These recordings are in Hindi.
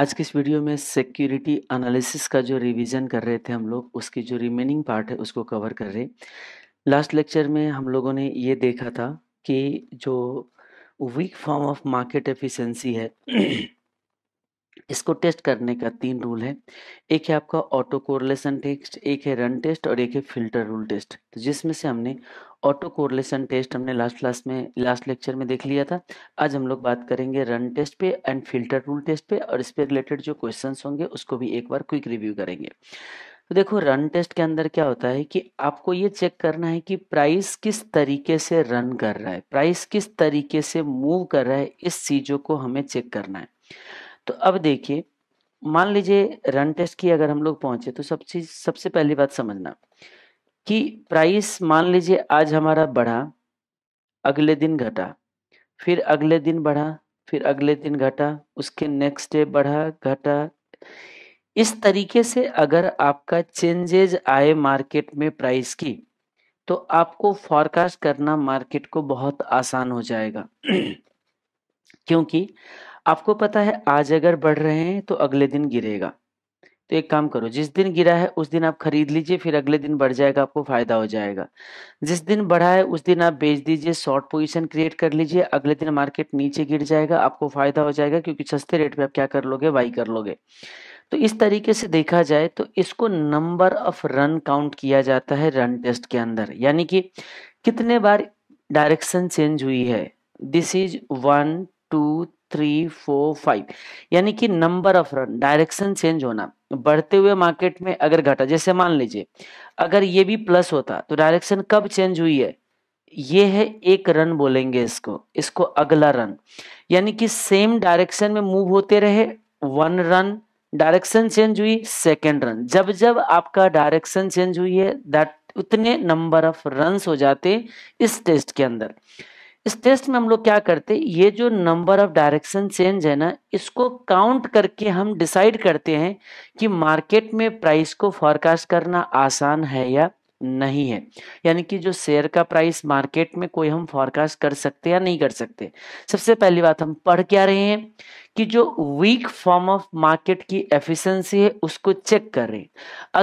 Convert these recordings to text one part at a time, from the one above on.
आज के इस वीडियो में सिक्योरिटी एनालिसिस का जो रिवीजन कर रहे थे हम लोग उसकी जो रिमेनिंग पार्ट है उसको कवर कर रहे लास्ट लेक्चर में हम लोगों ने ये देखा था कि जो weak form of market efficiency है इसको टेस्ट करने का तीन रूल है एक है आपका ऑटो कोरलेसन टेस्ट एक है रन टेस्ट और एक है फिल्टर रूल टेस्ट तो जिसमें से हमने ऑटो कोरलेसन टेस्ट हमने लास्ट क्लास में लास्ट लेक्चर में देख लिया था आज हम लोग बात करेंगे रन टेस्ट पे एंड फिल्टर रूल टेस्ट पे और इस पे रिलेटेड जो क्वेश्चन होंगे उसको भी एक बार क्विक रिव्यू करेंगे तो देखो रन टेस्ट के अंदर क्या होता है कि आपको ये चेक करना है कि प्राइस किस तरीके से रन कर रहा है प्राइस किस तरीके से मूव कर रहा है इस चीज़ों को हमें चेक करना है तो अब देखिए मान लीजिए रन टेस्ट की अगर हम लोग पहुंचे तो सब चीज सबसे पहली बात समझना कि प्राइस मान लीजिए आज हमारा बढ़ा अगले दिन घटा फिर अगले दिन बढ़ा फिर अगले दिन घटा उसके नेक्स्ट डे बढ़ा घटा इस तरीके से अगर आपका चेंजेज आए मार्केट में प्राइस की तो आपको फॉरकास्ट करना मार्केट को बहुत आसान हो जाएगा क्योंकि आपको पता है आज अगर बढ़ रहे हैं तो अगले दिन गिरेगा तो एक काम करो जिस दिन गिरा है उस दिन आप खरीद लीजिए फिर अगले दिन बढ़ जाएगा आपको फायदा हो जाएगा जिस दिन बढ़ा है उस दिन आप बेच दीजिए शॉर्ट पोजीशन क्रिएट कर लीजिए अगले दिन मार्केट नीचे गिर जाएगा आपको फायदा हो जाएगा क्योंकि सस्ते रेट पे आप क्या कर लोगे बाई कर लोगे तो इस तरीके से देखा जाए तो इसको नंबर ऑफ रन काउंट किया जाता है रन टेस्ट के अंदर यानी कि कितने बार डायरेक्शन चेंज हुई है this is one two three four five यानी कि number of run direction change होना बढ़ते हुए मार्केट में अगर घटा जैसे मान लीजिए अगर ये भी प्लस होता तो डायरेक्शन कब चेंज हुई है ये है एक रन बोलेंगे इसको इसको अगला रन यानी कि सेम डायरेक्शन में मूव होते रहे वन रन डायरेक्शन चेंज हुई सेकेंड रन जब जब आपका डायरेक्शन चेंज हुई है दैट उतने नंबर ऑफ रन्स हो जाते इस टेस्ट के अंदर इस टेस्ट में हम लोग क्या करते ये जो नंबर ऑफ डायरेक्शन चेंज है ना इसको काउंट करके हम डिसाइड करते हैं कि मार्केट में प्राइस को फॉरकास्ट करना आसान है या नहीं है यानी कि जो शेयर का प्राइस मार्केट में कोई हम फॉरकास्ट कर सकते या नहीं कर सकते सबसे पहली बात हम पढ़ क्या रहे हैं कि जो वीक फॉर्म ऑफ मार्केट की एफिशिएंसी है उसको चेक कर रहे हैं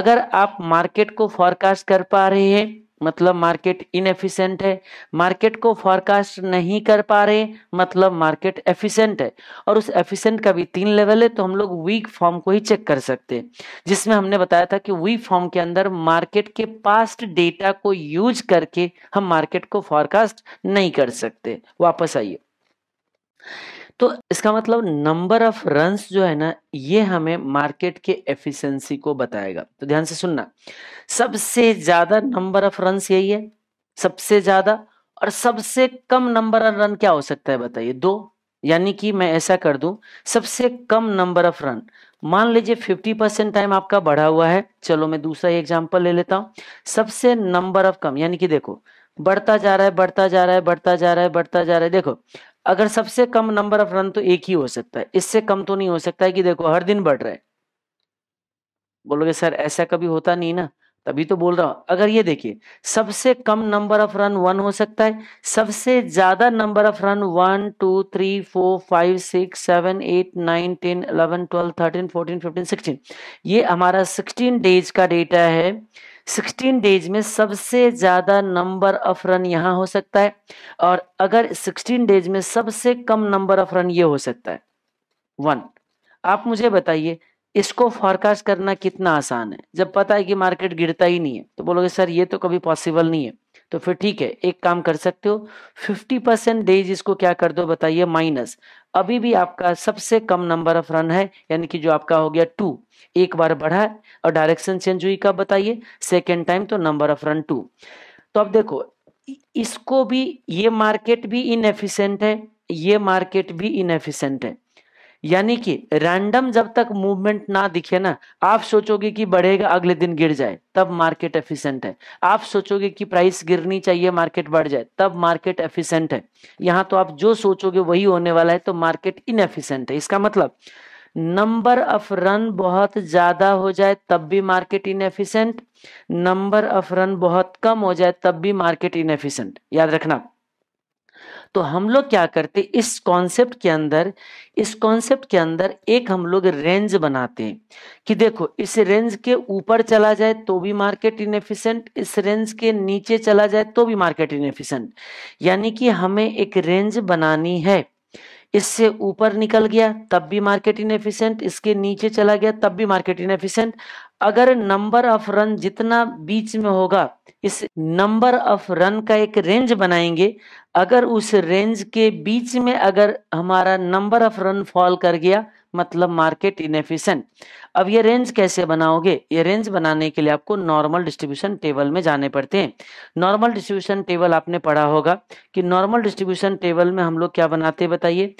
अगर आप मार्केट को फॉरकास्ट कर पा रहे हैं मतलब मार्केट इनएफिशिएंट है मार्केट को फॉरकास्ट नहीं कर पा रहे मतलब मार्केट एफिशिएंट है और उस एफिशिएंट का भी तीन लेवल है तो हम लोग वीक फॉर्म को ही चेक कर सकते हैं जिसमें हमने बताया था कि वीक फॉर्म के अंदर मार्केट के पास्ट डेटा को यूज करके हम मार्केट को फॉरकास्ट नहीं कर सकते वापस आइए तो इसका मतलब नंबर ऑफ रन्स जो है ना ये हमें मार्केट के एफिशिएंसी को बताएगा तो ध्यान से सुनना सबसे ज्यादा नंबर ऑफ रन्स यही है सबसे ज्यादा और सबसे कम नंबर ऑफ रन क्या हो सकता है बताइए दो यानी कि मैं ऐसा कर दूं सबसे कम नंबर ऑफ रन मान लीजिए 50 परसेंट टाइम आपका बढ़ा हुआ है चलो मैं दूसरा एग्जाम्पल ले लेता हूं सबसे नंबर ऑफ कम यानी कि देखो बढ़ता जा रहा है बढ़ता जा रहा है बढ़ता जा रहा है बढ़ता जा रहा है देखो अगर सबसे कम नंबर ऑफ रन तो एक ही हो सकता है इससे कम तो नहीं हो सकता है कि देखो हर दिन बढ़ रहे बोलोगे सर ऐसा कभी होता नहीं ना तभी तो बोल रहा हूं अगर ये देखिए सबसे कम नंबर ऑफ रन वन हो सकता है सबसे ज्यादा number of run one two three four five six seven eight nine ten eleven twelve thirteen fourteen fifteen sixteen ये हमारा सिक्सटीन डेज का डेटा है सिक्सटीन डेज में सबसे ज्यादा नंबर ऑफ रन यहाँ हो सकता है और अगर सिक्सटीन डेज में सबसे कम नंबर ऑफ रन ये हो सकता है वन आप मुझे बताइए इसको फॉरकास्ट करना कितना आसान है जब पता है कि मार्केट गिरता ही नहीं है तो बोलोगे सर ये तो कभी पॉसिबल नहीं है तो फिर ठीक है एक काम कर सकते हो 50 परसेंट डेज इसको क्या कर दो बताइए माइनस अभी भी आपका सबसे कम नंबर ऑफ रन है यानी कि जो आपका हो गया टू एक बार बढ़ा है और डायरेक्शन चेंज हुई कब बताइए सेकेंड टाइम तो नंबर ऑफ रन टू तो अब देखो इसको भी ये मार्केट भी इनएफिशेंट है ये मार्केट भी इनएफिशेंट है यानी कि रैंडम जब तक मूवमेंट ना दिखे ना आप सोचोगे कि बढ़ेगा अगले दिन गिर जाए तब मार्केट एफिशिएंट है आप सोचोगे कि प्राइस गिरनी चाहिए मार्केट बढ़ जाए तब मार्केट एफिशिएंट है यहाँ तो आप जो सोचोगे वही होने वाला है तो मार्केट इनएफिशिएंट है इसका मतलब नंबर ऑफ रन बहुत ज्यादा हो जाए तब भी market inefficient number of run बहुत कम हो जाए तब भी मार्केट इनएफिशिएंट याद रखना तो हम लोग क्या करते इस कॉन्सेप्ट के अंदर इस कॉन्सेप्ट के अंदर एक हम लोग रेंज बनाते हैं कि देखो इस रेंज के ऊपर चला जाए तो भी मार्केट इनएफिशिएंट इस रेंज के नीचे चला जाए तो भी मार्केट इनएफिशिएंट यानी कि हमें एक रेंज बनानी है इससे ऊपर निकल गया तब भी मार्केट इनएफिशिएंट इसके नीचे चला गया तब भी मार्केट इनएफिशिएंट अगर नंबर ऑफ रन जितना बीच में होगा इस नंबर ऑफ रन का एक रेंज बनाएंगे अगर उस रेंज के बीच में अगर हमारा नंबर ऑफ रन फॉल कर गया मतलब मार्केट इनएफिशेंट अब ये रेंज कैसे बनाओगे ये रेंज बनाने के लिए आपको नॉर्मल डिस्ट्रीब्यूशन टेबल में जाने पड़ते हैं नॉर्मल डिस्ट्रीब्यूशन टेबल आपने पढ़ा होगा कि नॉर्मल डिस्ट्रीब्यूशन टेबल में हम लोग क्या बनाते बताइए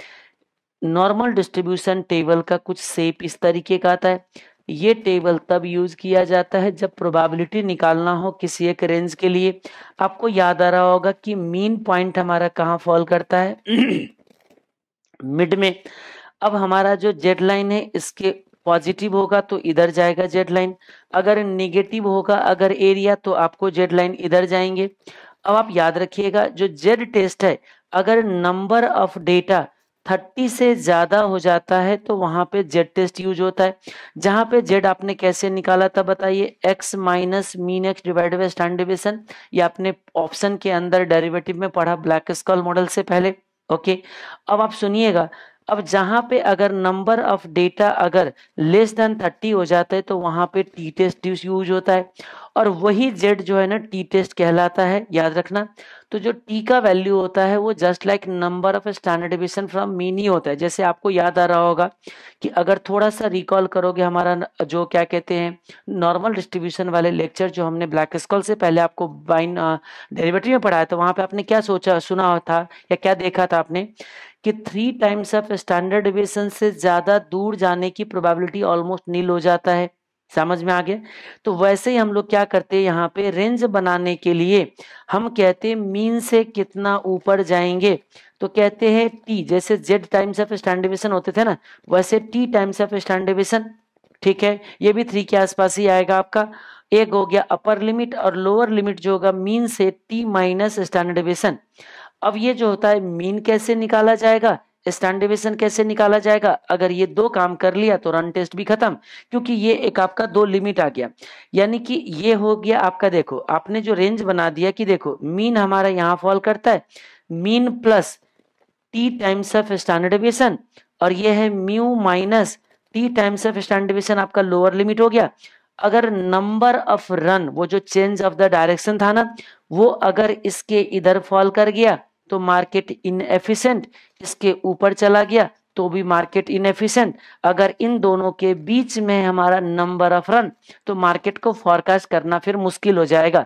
नॉर्मल डिस्ट्रीब्यूशन टेबल का कुछ सेप इस तरीके का आता है ये टेबल तब यूज किया जाता है जब प्रोबेबिलिटी निकालना हो किसी एक रेंज के लिए आपको याद आ रहा होगा कि मीन पॉइंट हमारा कहाँ फॉल करता है मिड में अब हमारा जो जेड लाइन है इसके पॉजिटिव होगा तो इधर जाएगा जेड लाइन अगर निगेटिव होगा अगर एरिया तो आपको जेड लाइन इधर जाएंगे अब आप याद रखिएगा जो जेड टेस्ट है अगर नंबर ऑफ डेटा थर्टी से ज़्यादा हो जाता है तो वहां पे जेड टेस्ट यूज होता है जहां पे जेड आपने कैसे निकाला था बताइए x minus mean x divide by stand division ये आपने ऑप्शन के अंदर डेरिवेटिव में पढ़ा ब्लैक स्कॉल मॉडल से पहले ओके अब आप सुनिएगा अब जहां पे अगर नंबर ऑफ डेटा अगर लेस देन थर्टी हो जाता है तो वहां पे टी टेस्ट यूज होता है और वही जेड जो है ना टी टेस्ट कहलाता है याद रखना तो जो टी का वैल्यू होता है वो just like number of standard division from mean ही होता है जैसे आपको याद आ रहा होगा कि अगर थोड़ा सा रिकॉल करोगे हमारा जो क्या कहते हैं नॉर्मल डिस्ट्रीब्यूशन वाले लेक्चर जो हमने ब्लैक स्कॉल से पहले आपको बाइन डेरिवेटिव में पढ़ाया था तो वहां पर आपने क्या सोचा सुना था या क्या देखा था आपने कि three times of standard division से ज़्यादा दूर जाने की प्रोबेबिलिटी ऑलमोस्ट नील हो जाता है समझ में आ गया तो वैसे ही हम लोग क्या करते हैं यहाँ पे रेंज बनाने के लिए हम कहते मीन से कितना ऊपर जाएंगे तो कहते हैं टी जैसे जेड टाइम्स ऑफ स्टैंड होते थे ना वैसे टी टाइम्स ऑफ स्टैंड ठीक है ये भी थ्री के आसपास ही आएगा आपका एक हो गया अपर लिमिट और लोअर लिमिट जो होगा मीन से टी माइनस स्टैंडर्डिवेशन अब ये जो होता है मीन कैसे निकाला जाएगा स्टैंड डिविजन कैसे निकाला जाएगा अगर ये दो काम कर लिया तो रन टेस्ट भी खत्म क्योंकि ये एक आपका दो लिमिट आ गया यानी कि ये हो गया आपका देखो आपने जो रेंज बना दिया कि देखो मीन हमारा यहाँ फॉल करता है mean plus t times of standard division और ये है mu minus t times of standard division आपका लोअर लिमिट हो गया अगर नंबर ऑफ रन वो जो चेंज ऑफ द डायरेक्शन था ना वो अगर इसके इधर फॉल कर गया तो मार्केट इनएफिशेंट इसके ऊपर चला गया तो भी मार्केट इनएफिशिएंट अगर इन दोनों के बीच में हमारा नंबर ऑफ रन तो मार्केट को फॉरकास्ट करना फिर मुश्किल हो जाएगा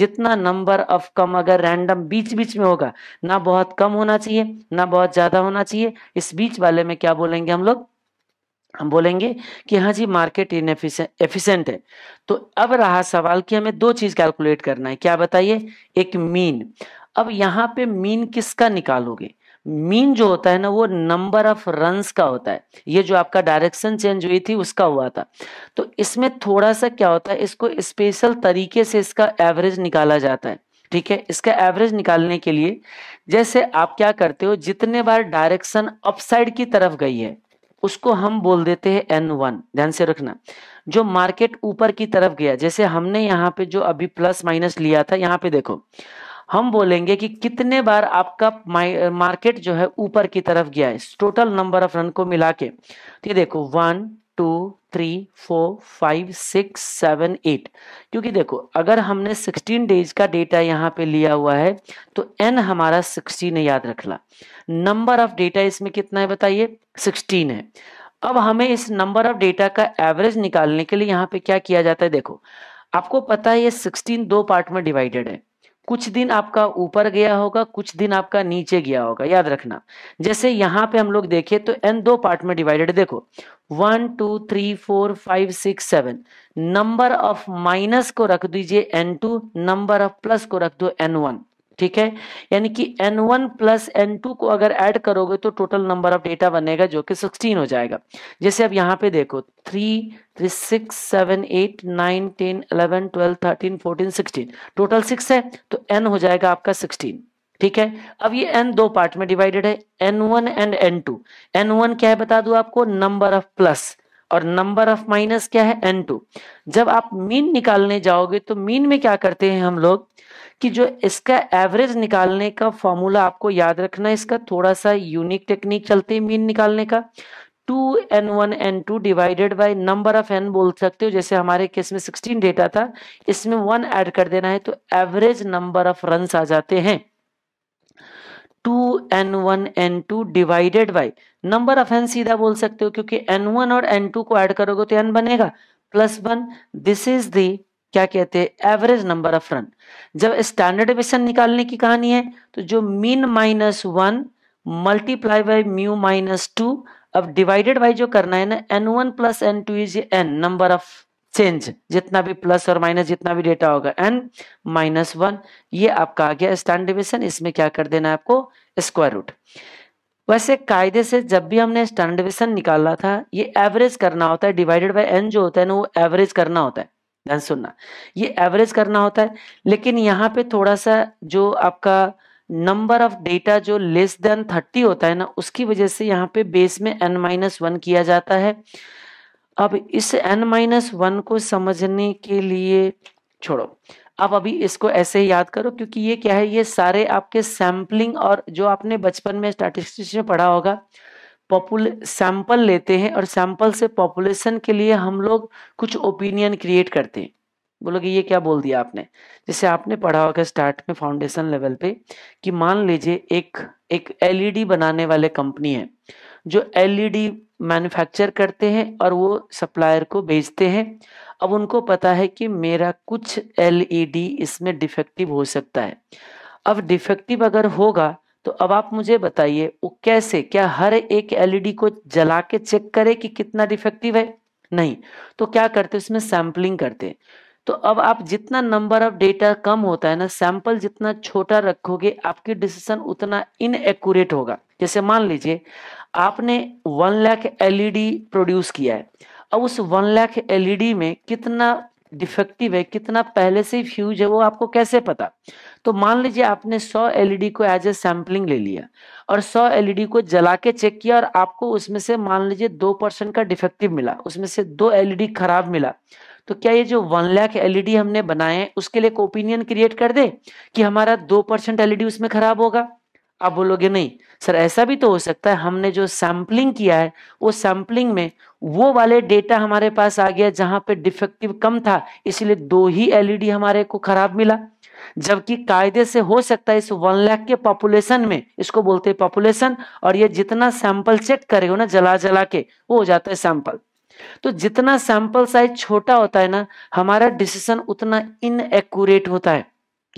जितना नंबर ऑफ कम अगर रैंडम बीच बीच में होगा ना बहुत कम होना चाहिए ना बहुत ज्यादा होना चाहिए इस बीच वाले में क्या बोलेंगे हम लोग हम बोलेंगे कि हाँ जी मार्केट इनएफिशिएंट है तो अब रहा सवाल कि हमें दो चीज कैलकुलेट करना है क्या बताइए एक मीन अब यहाँ पे मीन किसका निकालोगे मीन जो होता है ना वो नंबर ऑफ रन्स का होता है ये जो आपका डायरेक्शन चेंज हुई थी उसका हुआ था तो इसमें थोड़ा सा क्या होता है इसको स्पेशल तरीके से इसका एवरेज निकाला जाता है ठीक है इसका एवरेज निकालने के लिए जैसे आप क्या करते हो जितने बार डायरेक्शन अपसाइड की तरफ गई है उसको हम बोल देते हैं एन वन ध्यान से रखना जो मार्केट ऊपर की तरफ गया जैसे हमने यहाँ पे जो अभी प्लस माइनस लिया था यहाँ पे देखो हम बोलेंगे कि कितने बार आपका मार्केट जो है ऊपर की तरफ गया है टोटल नंबर ऑफ रन को मिला के तो ये देखो one two three four five six seven eight क्योंकि देखो अगर हमने सिक्सटीन डेज का डेटा यहाँ पे लिया हुआ है तो एन हमारा सिक्सटीन है याद रखना नंबर ऑफ डेटा इसमें कितना है बताइए सिक्सटीन है अब हमें इस नंबर ऑफ डेटा का एवरेज निकालने के लिए यहाँ पे क्या किया जाता है देखो आपको पता है ये सिक्सटीन दो पार्ट में डिवाइडेड है कुछ दिन आपका ऊपर गया होगा कुछ दिन आपका नीचे गया होगा याद रखना जैसे यहाँ पे हम लोग देखें तो एन दो पार्ट में डिवाइडेड देखो one two three four five six seven number of minus को रख दीजिए n two number of plus को रख दो एन वन ठीक है यानी कि n one plus N two को अगर ऐड करोगे तो टोटल नंबर ऑफ डेटा बनेगा जो कि सिक्सटीन हो जाएगा जैसे अब यहाँ पे देखो three three six seven eight nine ten eleven twelve thirteen fourteen sixteen total six है तो एन हो जाएगा आपका सिक्सटीन ठीक है अब ये एन दो पार्ट में डिवाइडेड है n one and n two N one क्या है बता दू आपको नंबर ऑफ प्लस और नंबर ऑफ माइनस क्या है एन टू जब आप मीन निकालने जाओगे तो मीन में क्या करते हैं हम लोग कि जो इसका एवरेज निकालने का फॉर्मूला आपको याद रखना है इसका थोड़ा सा यूनिक टेक्निक चलते हैं मीन निकालने का two N one N two divided by number of n बोल सकते हो जैसे हमारे केस में सिक्सटीन डेटा था इसमें वन ऐड कर देना है तो एवरेज नंबर ऑफ रन आ जाते हैं two N one N two divided by number of n सीधा बोल सकते हो क्योंकि एन वन और एन टू को एड करोगे तो एन बनेगा plus one this is the क्या कहते हैं एवरेज नंबर ऑफ रन जब स्टैंडर्ड डिविशन निकालने की कहानी है तो जो mean minus one multiply by mu minus two अब डिवाइडेड बाई जो करना है ना n one plus N two is n number of change जितना भी प्लस और माइनस जितना भी डेटा होगा एन माइनस वन ये आपका आ गया स्टैंड डिविजन इसमें क्या कर देना है आपको स्क्वायर रूट वैसे कायदे से जब भी हमने स्टैंड डिविजन निकाला था ये एवरेज करना होता है डिवाइडेड बाय एन जो होता है ना वो एवरेज करना होता है ध्यान सुनना ये एवरेज करना होता है लेकिन यहाँ पे थोड़ा सा जो आपका नंबर ऑफ डेटा जो लेस देन थर्टी होता है ना उसकी वजह से यहाँ पे बेस में एन माइनस वन किया जाता है अब इस एन माइनस वन को समझने के लिए छोड़ो अब अभी इसको ऐसे ही याद करो क्योंकि ये क्या है ये सारे आपके सैम्पलिंग और जो आपने बचपन में स्टैटिस्टिक्स में पढ़ा होगा पॉपुल सैंपल लेते हैं और सैंपल से पॉपुलेशन के लिए हम लोग कुछ ओपिनियन क्रिएट करते हैं बोलोगे ये क्या बोल दिया आपने जैसे आपने पढ़ा होगा स्टार्ट में फाउंडेशन लेवल पे कि मान लीजिए एक एक एलईडी e बनाने वाले कंपनी है जो एलईडी मैन्युफैक्चर e करते हैं और वो सप्लायर को बेचते हैं अब उनको पता है कि मेरा कुछ एलईडी e इसमें डिफेक्टिव हो सकता है अब डिफेक्टिव अगर होगा तो अब आप मुझे बताइए वो कैसे क्या हर एक एलईडी e को जला के चेक करे कि कितना डिफेक्टिव है नहीं तो क्या करते उसमें सैम्पलिंग करते तो अब आप जितना नंबर ऑफ डेटा कम होता है ना सैंपल जितना छोटा रखोगे आपकी डिसीजन उतना इनएक्यूरेट होगा जैसे मान लीजिए आपने वन लाख एलईडी प्रोड्यूस किया है अब उस वन लाख एलईडी में कितना डिफेक्टिव है कितना पहले से ही फ्यूज है वो आपको कैसे पता तो मान लीजिए आपने 100 एलईडी e को एज ए सैम्पलिंग ले लिया और 100 एलईडी e को जला के चेक किया और आपको उसमें से मान लीजिए दो परसेंट का डिफेक्टिव मिला उसमें से दो एलईडी e खराब मिला तो क्या ये जो वन लाख एलईडी हमने बनाए हैं उसके लिए एक ओपिनियन क्रिएट कर दे कि हमारा दो परसेंट एलईडी e उसमें खराब होगा आप बोलोगे नहीं सर ऐसा भी तो हो सकता है हमने जो सैम्पलिंग किया है वो सैम्पलिंग में वो वाले डेटा हमारे पास आ गया जहां पे डिफेक्टिव कम था इसलिए दो ही एलईडी e हमारे को खराब मिला जबकि कायदे से हो सकता है इस वन लाख के पॉपुलेशन में इसको बोलते हैं पॉपुलेशन और ये जितना सैंपल चेक करे हो ना जला जला के वो हो जाता है सैंपल तो जितना सैंपल साइज छोटा होता है ना हमारा डिसीजन उतना इनएक्यूरेट होता है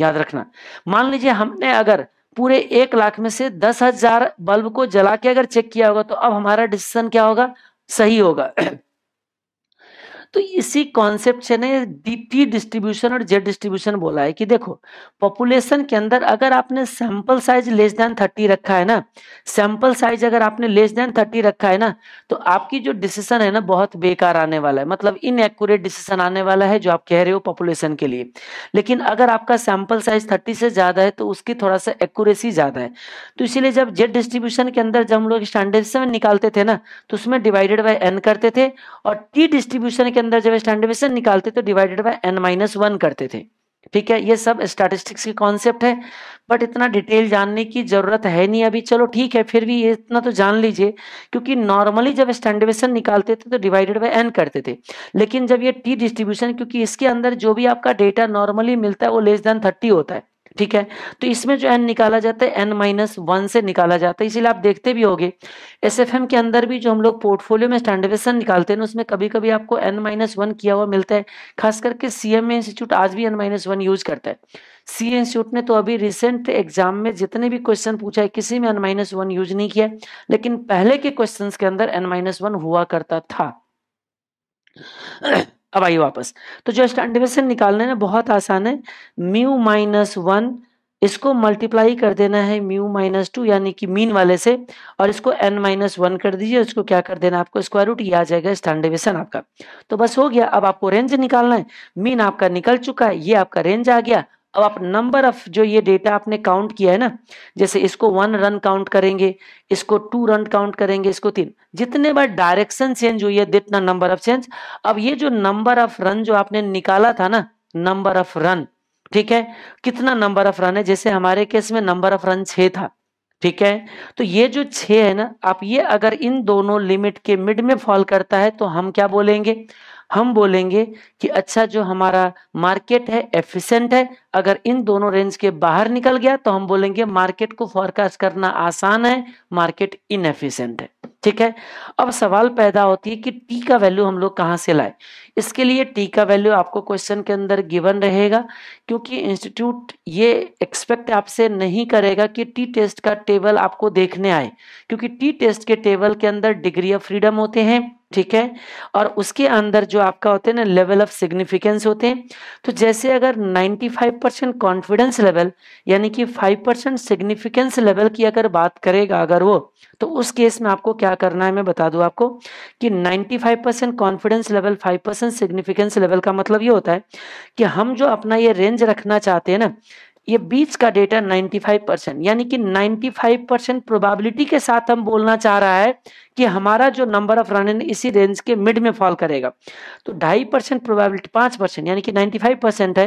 याद रखना मान लीजिए हमने अगर पूरे एक लाख में से दस हजार बल्ब को जला के अगर चेक किया होगा तो अब हमारा डिसीजन क्या होगा सही होगा तो इसी कॉन्सेप्ट से ने डीपी डिस्ट्रीब्यूशन और जेड डिस्ट्रीब्यूशन बोला है कि देखो पॉपुलेशन के अंदर अगर आपने sample size less than thirty रखा है ना सैंपल साइज अगर आपने लेस देन थर्टी रखा है ना तो आपकी जो डिसीजन है ना बहुत बेकार आने वाला है मतलब इनएक्यूरेट डिसीजन आने वाला है जो आप कह रहे हो पॉपुलेशन के लिए लेकिन अगर आपका सैंपल साइज थर्टी से ज्यादा है तो उसकी थोड़ा सा एक्यूरेसी ज्यादा है तो इसीलिए जब जेड डिस्ट्रीब्यूशन के अंदर जब हम लोग स्टैंडर्ड से निकालते थे ना तो उसमें डिवाइडेड बाई एन करते थे और टी डिस्ट्रीब्यूशन के अंदर जब स्टैंडर्डेशन निकालते तो divided by n minus one करते थे ठीक है ये सब स्टैटिस्टिक्स के कॉन्सेप्ट है बट इतना डिटेल जानने की ज़रूरत है नहीं अभी चलो ठीक है फिर भी ये इतना तो जान लीजिए क्योंकि नॉर्मली जब स्टैंडर्डेशन निकालते थे तो डिवाइडेड बाय एन करते थे लेकिन जब ये टी डिस्ट्रीब्यूशन क्योंकि इसके अंदर जो भी आपका डेटा नॉर्मली मिलता है वो लेस देन थर्टी होता है ठीक है तो इसमें जो एन निकाला जाता है एन माइनस वन से निकाला जाता है इसीलिए आप देखते भी होंगे एस एफ एम के अंदर भी जो हम लोग पोर्टफोलियो में स्टैंडर्डेशन निकालते हैं ना उसमें कभी कभी आपको एन माइनस वन किया हुआ मिलता है खास करके सी एम इंस्टीट्यूट आज भी एन माइनस वन यूज करता है सी इंस्टीट्यूट ने तो अभी रिसेंट एग्जाम में जितने भी क्वेश्चन पूछा है किसी में एन माइनस वन यूज नहीं किया लेकिन पहले के क्वेश्चन के अंदर एन माइनस वन हुआ करता था अब आइए वापस तो जस्ट अंडमिशन निकालने ना बहुत आसान है म्यू माइनस वन इसको मल्टीप्लाई कर देना है म्यू माइनस टू यानी कि मीन वाले से और इसको एन माइनस वन कर दीजिए इसको क्या कर देना आपको स्क्वायर रूट ये आ जाएगा स्टैंड आपका तो बस हो गया अब आपको रेंज निकालना है मीन आपका निकल चुका है ये आपका रेंज आ गया अब आप नंबर ऑफ जो ये डेटा आपने काउंट किया है ना जैसे इसको वन रन काउंट करेंगे इसको टू रन काउंट करेंगे इसको तीन जितने बार डायरेक्शन चेंज हुई है जितना नंबर ऑफ चेंज अब ये जो नंबर ऑफ रन जो आपने निकाला था ना नंबर ऑफ रन ठीक है कितना नंबर ऑफ रन है जैसे हमारे केस में नंबर ऑफ रन छे था ठीक है तो ये जो छे है ना आप ये अगर इन दोनों लिमिट के मिड में फॉल करता है तो हम क्या बोलेंगे हम बोलेंगे कि अच्छा जो हमारा मार्केट है एफिशिएंट है अगर इन दोनों रेंज के बाहर निकल गया तो हम बोलेंगे मार्केट को फॉरकास्ट करना आसान है मार्केट इनएफिशिएंट है ठीक है अब सवाल पैदा होती है कि टी का वैल्यू हम लोग कहाँ से लाए इसके लिए टी का वैल्यू आपको क्वेश्चन के अंदर गिवन रहेगा क्योंकि इंस्टीट्यूट ये एक्सपेक्ट आपसे नहीं करेगा कि टी टेस्ट का टेबल आपको देखने आए क्योंकि टी टेस्ट के टेबल के अंदर डिग्री ऑफ फ्रीडम होते हैं ठीक है और उसके अंदर जो आपका होते हैं ना लेवल ऑफ सिग्निफिकेंस होते हैं तो जैसे अगर 95 परसेंट कॉन्फिडेंस लेवल यानी कि 5 परसेंट सिग्निफिकेंस लेवल की अगर बात करेगा अगर वो तो उस केस में आपको क्या करना है मैं बता दूं आपको कि 95 percent confidence level 5 percent significance level का मतलब ये होता है कि हम जो अपना ये रेंज रखना चाहते हैं ना ये बीच का डेटा 95 परसेंट यानी कि 95 परसेंट प्रोबेबिलिटी के साथ हम बोलना चाह रहा है कि हमारा जो नंबर ऑफ रन इसी रेंज के मिड में फॉल करेगा तो ढाई परसेंट प्रोबेबिलिटी पांच परसेंट यानी कि 95 परसेंट है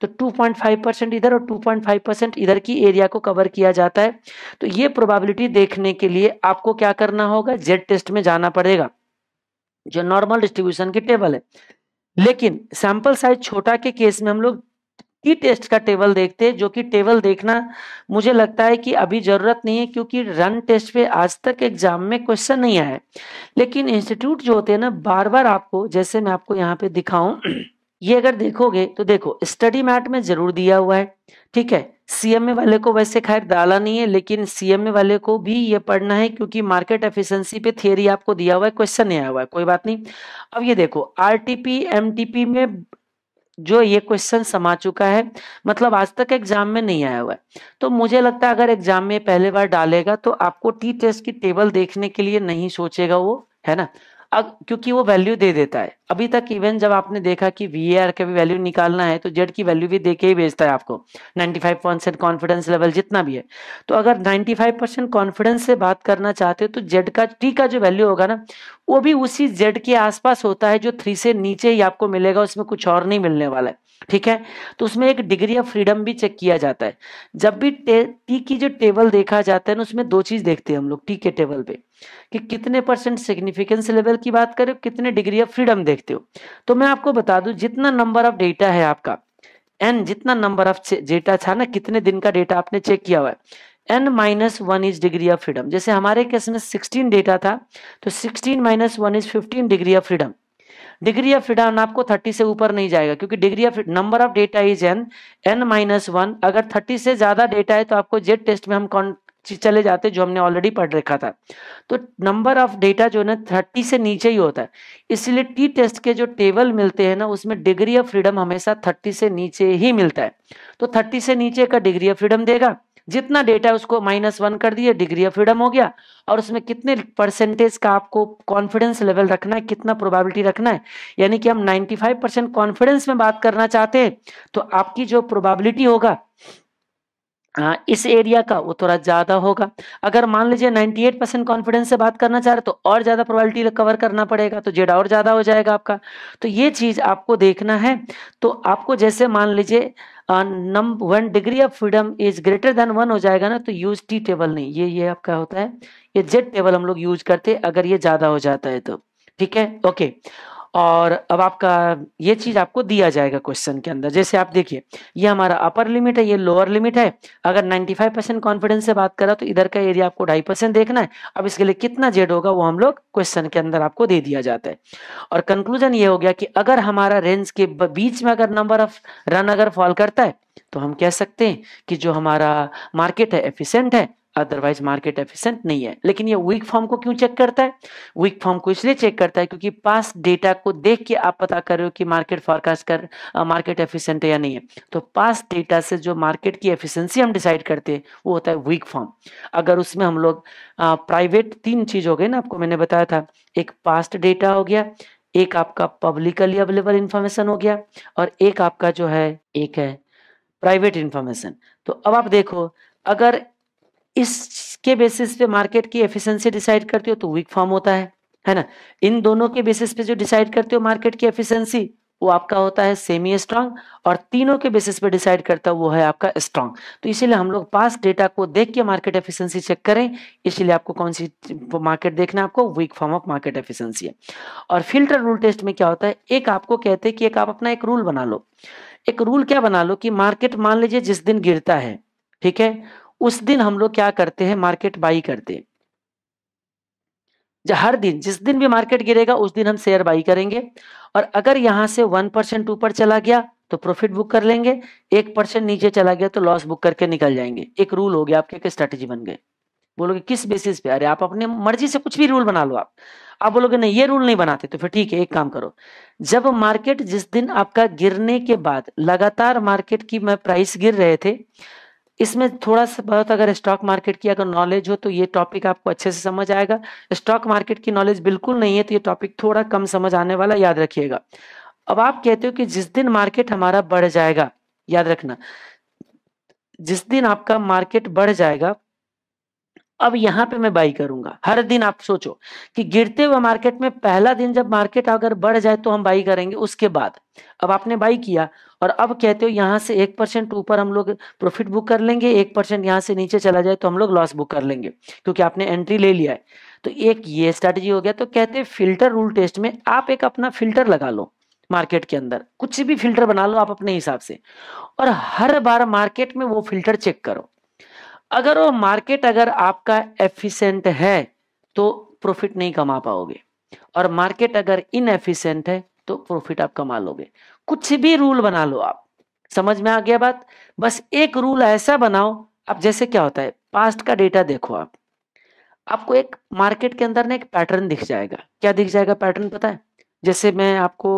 तो 2.5 परसेंट इधर और 2.5 परसेंट इधर की एरिया को कवर किया जाता है तो ये प्रोबेबिलिटी देखने के लिए आपको क्या करना होगा जेड टेस्ट में जाना पड़ेगा जो नॉर्मल डिस्ट्रीब्यूशन की टेबल है लेकिन सैंपल साइज छोटा के केस में हम लोग की टेस्ट का टेबल देखते हैं जो कि टेबल देखना मुझे लगता है कि अभी ज़रूरत नहीं है क्योंकि रन टेस्ट पे आज तक एग्जाम में क्वेश्चन नहीं आया लेकिन इंस्टीट्यूट जो होते हैं ना बार बार आपको जैसे मैं आपको यहाँ पे दिखाऊं ये अगर देखोगे तो देखो स्टडी मैट में जरूर दिया हुआ है ठीक है सीएमए वाले को वैसे खैर डाला नहीं है लेकिन सीएमए वाले को भी ये पढ़ना है क्योंकि मार्केट एफिशिएंसी पे थियरी आपको दिया हुआ है क्वेश्चन नहीं आया हुआ है कोई बात नहीं अब ये देखो आरटीपी एमटीपी में जो ये क्वेश्चन समा चुका है मतलब आज तक एग्जाम में नहीं आया हुआ है तो मुझे लगता है अगर एग्जाम में पहले बार डालेगा तो आपको टी टेस्ट की टेबल देखने के लिए नहीं सोचेगा वो है ना अब क्योंकि वो वैल्यू दे देता है अभी तक इवन जब आपने देखा कि वी आर का भी वैल्यू निकालना है तो जेड की वैल्यू भी देके ही भेजता है आपको 95 परसेंट कॉन्फिडेंस लेवल जितना भी है तो अगर 95 परसेंट कॉन्फिडेंस से बात करना चाहते हो तो जेड का टी का जो वैल्यू होगा ना वो भी उसी जेड के आसपास होता है जो थ्री से नीचे ही आपको मिलेगा उसमें कुछ और नहीं मिलने वाला है ठीक है तो उसमें एक डिग्री ऑफ फ्रीडम भी चेक किया जाता है जब भी टी की जो टेबल देखा जाता है ना उसमें दो चीज देखते हैं हम लोग टी के टेबल पे कि कितने परसेंट सिग्निफिकेंस लेवल की बात करें कितने डिग्री ऑफ फ्रीडम देख देखते हो तो मैं आपको बता दू जितना नंबर ऑफ डेटा है आपका एन जितना नंबर ऑफ डेटा था ना कितने दिन का डेटा आपने चेक किया हुआ है N minus one is degree of freedom जैसे हमारे केस में सिक्सटीन डेटा था तो sixteen minus one is fifteen degree of freedom degree of freedom आपको थर्टी से ऊपर नहीं जाएगा क्योंकि degree of number of data is n n minus one अगर थर्टी से ज्यादा डेटा है तो आपको जेड टेस्ट में हम चले जाते जो हमने ऑलरेडी पढ़ रखा था तो नंबर ऑफ डेटा जो है ना थर्टी से नीचे ही होता है इसलिए टी टेस्ट के जो टेबल मिलते हैं ना उसमें डिग्री ऑफ फ्रीडम हमेशा थर्टी से नीचे ही मिलता है तो थर्टी से नीचे का डिग्री ऑफ फ्रीडम देगा जितना डेटा उसको माइनस वन कर दिया डिग्री ऑफ फ्रीडम हो गया और उसमें कितने परसेंटेज का आपको कॉन्फिडेंस लेवल रखना है कितना प्रोबेबिलिटी रखना है यानी कि हम 95 परसेंट कॉन्फिडेंस में बात करना चाहते हैं तो आपकी जो प्रोबेबिलिटी होगा आ, हाँ, इस एरिया का वो थोड़ा ज्यादा होगा अगर मान लीजिए 98 परसेंट कॉन्फिडेंस से बात करना चाह रहे तो और ज्यादा प्रोबेबिलिटी कवर करना पड़ेगा तो जेड और ज्यादा हो जाएगा आपका तो ये चीज आपको देखना है तो आपको जैसे मान लीजिए one degree of freedom is greater than one हो जाएगा ना तो यूज टी टेबल नहीं ये ये आपका होता है ये जेड टेबल हम लोग यूज करते अगर ये ज्यादा हो जाता है तो ठीक है ओके और अब आपका ये चीज आपको दिया जाएगा क्वेश्चन के अंदर जैसे आप देखिए ये हमारा अपर लिमिट है ये लोअर लिमिट है अगर 95 परसेंट कॉन्फिडेंस से बात करा तो इधर का एरिया आपको ढाई परसेंट देखना है अब इसके लिए कितना जेड होगा वो हम लोग क्वेश्चन के अंदर आपको दे दिया जाता है और कंक्लूजन ये हो गया कि अगर हमारा रेंज के बीच में अगर नंबर ऑफ रन अगर फॉल करता है तो हम कह सकते हैं कि जो हमारा मार्केट है एफिशेंट है अदरवाइज मार्केट एफिशिएंट नहीं है लेकिन ये वीक फॉर्म को क्यों चेक करता है वीक फॉर्म को इसलिए चेक करता है क्योंकि पास डेटा को देख के आप पता कर रहे हो कि मार्केट फॉरकास्ट कर मार्केट एफिशिएंट है या नहीं है तो पास डेटा से जो मार्केट की एफिशिएंसी हम डिसाइड करते हैं वो होता है वीक फॉर्म अगर उसमें हम लोग प्राइवेट तीन चीज हो गए ना आपको मैंने बताया था एक पास्ट डेटा हो गया एक आपका पब्लिकली अवेलेबल इंफॉर्मेशन हो गया और एक आपका जो है एक है प्राइवेट इंफॉर्मेशन तो अब आप देखो अगर इसके बेसिस पे मार्केट की एफिशिएंसी डिसाइड करते हो तो वीक फॉर्म होता है है ना इन दोनों के बेसिस पे जो डिसाइड करते हो मार्केट की एफिशिएंसी वो आपका होता है सेमी स्ट्रांग और तीनों के बेसिस पे डिसाइड करता वो है आपका स्ट्रांग तो इसीलिए हम लोग पास डेटा को देख के मार्केट एफिशिएंसी चेक करें इसीलिए आपको कौन सी मार्केट देखना आपको weak form of market efficiency है और फिल्टर रूल टेस्ट में क्या होता है एक आपको कहते हैं कि एक आप अपना एक रूल बना लो एक रूल क्या बना लो कि मार्केट मान लीजिए जिस दिन गिरता है ठीक है उस दिन हम लोग क्या करते हैं मार्केट बाई करते हैं हर दिन जिस दिन भी मार्केट गिरेगा उस दिन हम शेयर बाई करेंगे और अगर यहां से वन परसेंट ऊपर चला गया तो प्रॉफिट बुक कर लेंगे एक परसेंट नीचे चला गया तो लॉस बुक करके निकल जाएंगे एक रूल हो गया आपके एक स्ट्रेटेजी बन गए बोलोगे किस बेसिस पे अरे आप अपने मर्जी से कुछ भी रूल बना लो आप आप बोलोगे नहीं ये रूल नहीं बनाते तो फिर ठीक है एक काम करो जब मार्केट जिस दिन आपका गिरने के बाद लगातार मार्केट की प्राइस गिर रहे थे इसमें थोड़ा सा बहुत अगर स्टॉक मार्केट की अगर नॉलेज हो तो ये टॉपिक आपको अच्छे से समझ आएगा स्टॉक मार्केट की नॉलेज बिल्कुल नहीं है तो ये टॉपिक थोड़ा कम समझ आने वाला याद रखिएगा अब आप कहते हो कि जिस दिन मार्केट हमारा बढ़ जाएगा याद रखना जिस दिन आपका मार्केट बढ़ जाएगा अब यहां पे मैं बाई करूंगा हर दिन आप सोचो कि गिरते हुए मार्केट में पहला दिन जब मार्केट अगर बढ़ जाए तो हम बाई करेंगे उसके बाद अब आपने बाई किया और अब कहते हो यहाँ से एक परसेंट ऊपर हम लोग प्रॉफिट बुक कर लेंगे एक परसेंट यहाँ से नीचे चला जाए तो हम लोग लॉस बुक कर लेंगे क्योंकि आपने एंट्री ले लिया है तो एक ये स्ट्रेटेजी हो गया तो कहते हैं फिल्टर रूल टेस्ट में आप एक अपना फिल्टर लगा लो मार्केट के अंदर कुछ भी फिल्टर बना लो आप अपने हिसाब से और हर बार मार्केट में वो फिल्टर चेक करो अगर वो मार्केट अगर आपका एफिशिएंट है तो प्रॉफिट नहीं कमा पाओगे और मार्केट अगर इनएफिशिएंट है तो प्रॉफिट आप कमा लोगे कुछ भी रूल बना लो आप समझ में आ गया बात बस एक रूल ऐसा बनाओ अब जैसे क्या होता है पास्ट का डेटा देखो आप आपको एक मार्केट के अंदर ना एक पैटर्न दिख जाएगा क्या दिख जाएगा पैटर्न पता है जैसे मैं आपको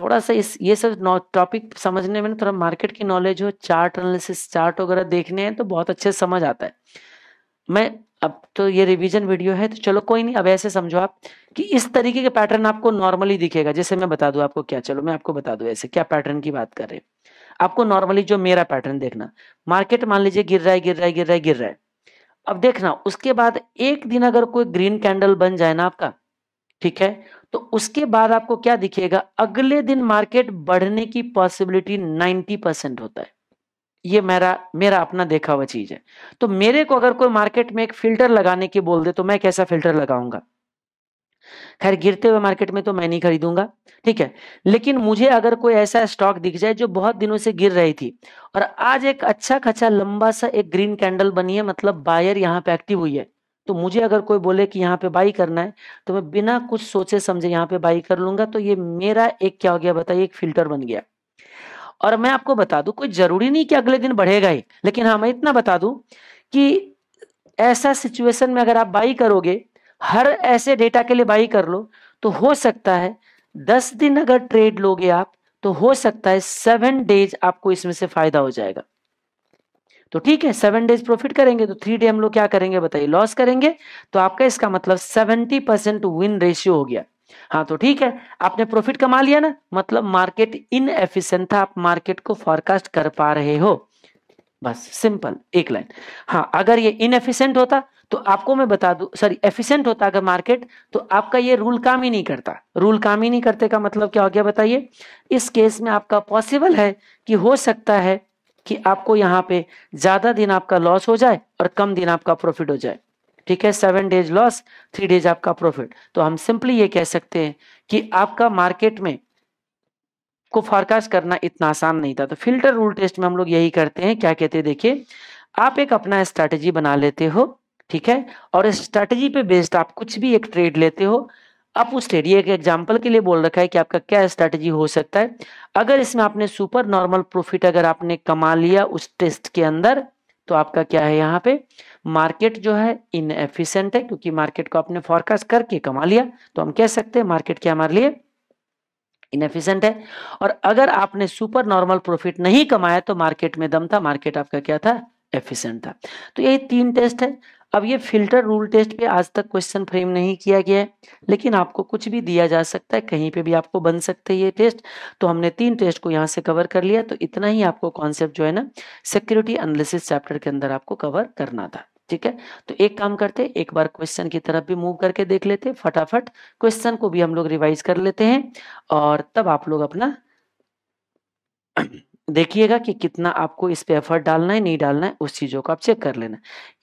थोड़ा सा इस ये सब टॉपिक समझने में थोड़ा मार्केट की नॉलेज हो चार्ट एनालिसिस चार्ट वगैरह देखने हैं तो बहुत अच्छे समझ आता है मैं अब तो ये रिवीजन वीडियो है तो चलो कोई नहीं अब ऐसे समझो आप कि इस तरीके के पैटर्न आपको नॉर्मली दिखेगा जैसे मैं बता दूं आपको क्या चलो मैं आपको बता दूं ऐसे क्या पैटर्न की बात कर रहे हैं आपको नॉर्मली जो मेरा पैटर्न देखना मार्केट मान लीजिए गिर रहा है गिर रहा है गिर रहा है गिर रहा है अब देखना उसके बाद एक दिन अगर कोई ग्रीन कैंडल बन जाए ना आपका ठीक है तो उसके बाद आपको क्या दिखेगा अगले दिन मार्केट बढ़ने की पॉसिबिलिटी नाइनटी परसेंट होता है ये मेरा मेरा अपना देखा हुआ चीज है तो मेरे को अगर कोई मार्केट में एक फिल्टर लगाने की बोल दे तो मैं कैसा फिल्टर लगाऊंगा खैर गिरते हुए मार्केट में तो मैं नहीं खरीदूंगा ठीक है लेकिन मुझे अगर कोई ऐसा स्टॉक दिख जाए जो बहुत दिनों से गिर रही थी और आज एक अच्छा खचा लंबा सा एक ग्रीन कैंडल बनी है मतलब बायर यहाँ पे एक्टिव हुई है तो मुझे अगर कोई बोले कि यहाँ पे बाई करना है तो मैं बिना कुछ सोचे समझे यहाँ पे बाई कर लूंगा तो ये मेरा एक क्या हो गया बताइए एक फिल्टर बन गया और मैं आपको बता दूं कोई जरूरी नहीं कि अगले दिन बढ़ेगा ही लेकिन हाँ मैं इतना बता दूं कि ऐसा सिचुएशन में अगर आप बाई करोगे हर ऐसे डेटा के लिए बाई कर लो तो हो सकता है दस दिन अगर ट्रेड लोगे आप तो हो सकता है सेवन डेज आपको इसमें से फायदा हो जाएगा तो ठीक है सेवन डेज प्रॉफिट करेंगे तो थ्री डे हम लोग क्या करेंगे बताइए लॉस करेंगे तो आपका इसका मतलब सेवेंटी परसेंट विन रेशियो हो गया हाँ तो ठीक है आपने प्रॉफिट कमा लिया ना मतलब मार्केट इन एफिशियंट था आप मार्केट को फॉरकास्ट कर पा रहे हो बस सिंपल एक लाइन हाँ अगर ये एफिशियंट होता तो आपको मैं बता दू सॉरी एफिशियंट होता अगर मार्केट तो आपका ये रूल काम ही नहीं करता रूल काम ही नहीं करते का मतलब क्या हो गया बताइए इस केस में आपका पॉसिबल है कि हो सकता है कि आपको यहाँ पे ज्यादा दिन आपका लॉस हो जाए और कम दिन आपका प्रॉफिट हो जाए ठीक है seven days loss three days आपका प्रॉफिट तो हम सिंपली ये कह सकते हैं कि आपका मार्केट में को फॉरकास्ट करना इतना आसान नहीं था तो फिल्टर रूल टेस्ट में हम लोग यही करते हैं क्या कहते हैं देखिए आप एक अपना स्ट्रेटेजी बना लेते हो ठीक है और स्ट्रेटेजी पे बेस्ड आप कुछ भी एक ट्रेड लेते हो आप उस ट्रेड ये एग्जाम्पल के लिए बोल रखा है कि आपका क्या स्ट्रेटेजी हो सकता है अगर इसमें आपने सुपर नॉर्मल प्रॉफिट अगर आपने कमा लिया उस टेस्ट के अंदर तो आपका क्या है यहाँ पे मार्केट जो है एफिशियंट है क्योंकि मार्केट को आपने फॉरकास्ट करके कमा लिया तो हम कह सकते हैं मार्केट क्या हमारे लिए इनएफिशिएंट है और अगर आपने सुपर नॉर्मल प्रॉफिट नहीं कमाया तो मार्केट में दम था मार्केट आपका क्या था एफिशियंट था तो यही तीन टेस्ट है अब ये फिल्टर रूल टेस्ट पे आज तक क्वेश्चन फ्रेम नहीं किया गया है लेकिन आपको कुछ भी दिया जा सकता है कहीं पे भी आपको बन सकते हैं ये टेस्ट तो हमने तीन टेस्ट को यहाँ से कवर कर लिया तो इतना ही आपको कॉन्सेप्ट जो है ना सिक्योरिटी एनालिसिस चैप्टर के अंदर आपको कवर करना था ठीक है तो एक काम करते एक बार क्वेश्चन की तरफ भी मूव करके देख लेते फटाफट क्वेश्चन को भी हम लोग रिवाइज कर लेते हैं और तब आप लोग अपना देखिएगा कि कितना आपको इस पे एफर्ट डालना है नहीं डालना है उस चीज़ों को आप चेक कर लेना